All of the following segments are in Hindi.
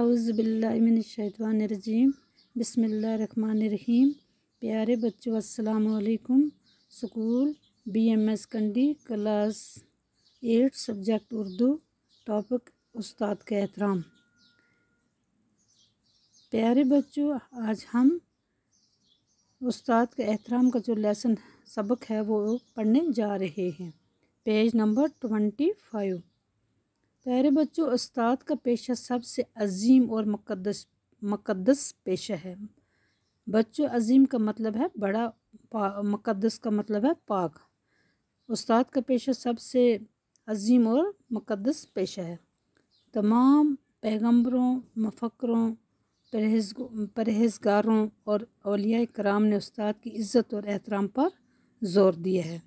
अउज़बिल्लिमिनशैतवानरजीम बसमीम प्यारे बच्चों अस्सलाम school BMS Kandi class eight subject Urdu topic उस्ताद का एहतराम प्यारे बच्चों आज हम उस्ताद के एहतराम का जो लेसन सबक है वो पढ़ने जा रहे हैं पेज नंबर ट्वेंटी फाइव प्यारे बच्चों उस्ताद का पेशा सबसे अजीम और मुकदस मुकदस पेशा है बच्चों अजीम का मतलब है बड़ा मुकदस का मतलब है पाक उस्ताद का पेशा सबसे अजीम और मुकदस पेशा है तमाम पैगम्बरों मफक्रों परहेज परहेजगारों और अलिया कराम ने उस्ताद की इज़्ज़त और एहतराम पर जोर दिया है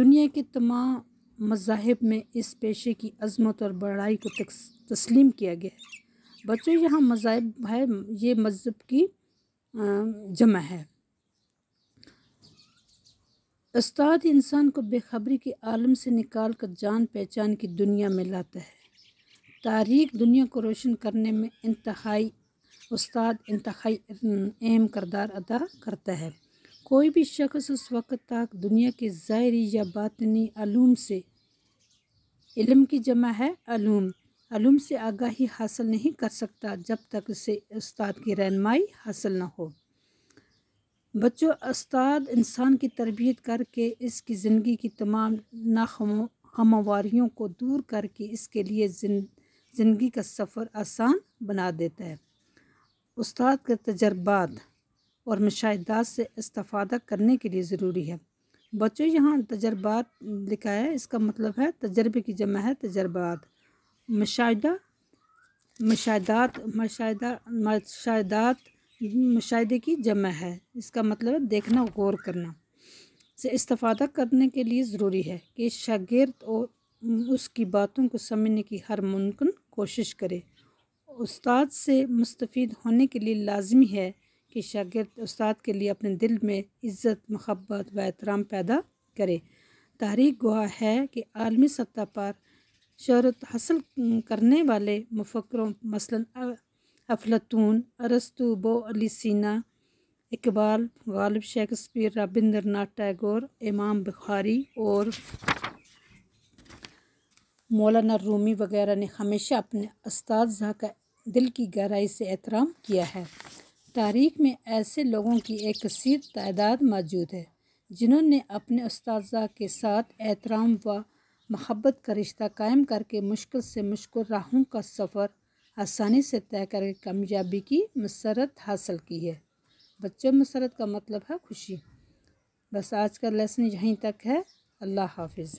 दुनिया के तमाम मज़ाहब में इस पेशे की अज़मत और बड़ाई को तस्लीम किया गया है बच्चों यहाँ मज़ाहब है ये मज़हब की जमा है उस्ताद इंसान को बेखबरी के आलम से निकाल कर जान पहचान की दुनिया में लाता है तारीख दुनिया को रोशन करने में इंतहाई उस्ताद इंतहाई अहम करदार अदा करता है कोई भी शख्स उस वक्त तक दुनिया के ज़ाहरी या बातनी आलूम से इलम की जमा है अलूम अलूम से आगाही हासिल नहीं कर सकता जब तक उसे उस्ताद की रहनमाई हासिल ना हो बच्चों उस्ताद इंसान की तरबियत करके इसकी ज़िंदगी की तमाम नाखमवारियों को दूर करके इसके लिए ज़िंदगी का सफ़र आसान बना देता है उस्ताद के तजर्बात और मुशाहदात से इस्तफादा करने के लिए ज़रूरी है बच्चों यहाँ तजर्बात लिखा है इसका मतलब है तजर्बे की जमा है तजर्बात मशाह मशाहदात मशाह मुशाहदात मुशाहे की जमा है इसका मतलब है देखना गौर करना से इस्तादा करने के लिए ज़रूरी है कि शागिर्द और उसकी बातों को समझने की हर मुमकिन कोशिश करे उस्ताद से मुस्तफ़ होने के लिए लाजमी है कि शागिर्द उस्ताद के लिए अपने दिल में इज़्ज़त मोहब्बत व एहतराम पैदा करे तारीख गुहा है कि आलमी सतह पर शहरत हासिल करने वाले मफक्रों मसलन अफलतून अरस्तु बो अली सीना इकबाल गालिब शेक्सपियर रबिंद्र नाथ टैगोर इमाम बुखारी और मौलाना रूमी वगैरह ने हमेशा अपने उस्ताद का दिल की गहराई से एहतराम किया है तारीख में ऐसे लोगों की एक कसर तादाद मौजूद है जिन्होंने अपने उस्ताजा के साथ एहतराम व महब्बत का रिश्ता कायम करके मुश्किल से मुश्किल राहों का सफ़र आसानी से तय करके कामयाबी की मसरत हासिल की है बच्चों मसरत का मतलब है खुशी बस आज का लेसन यहीं तक है अल्लाह हाफिज़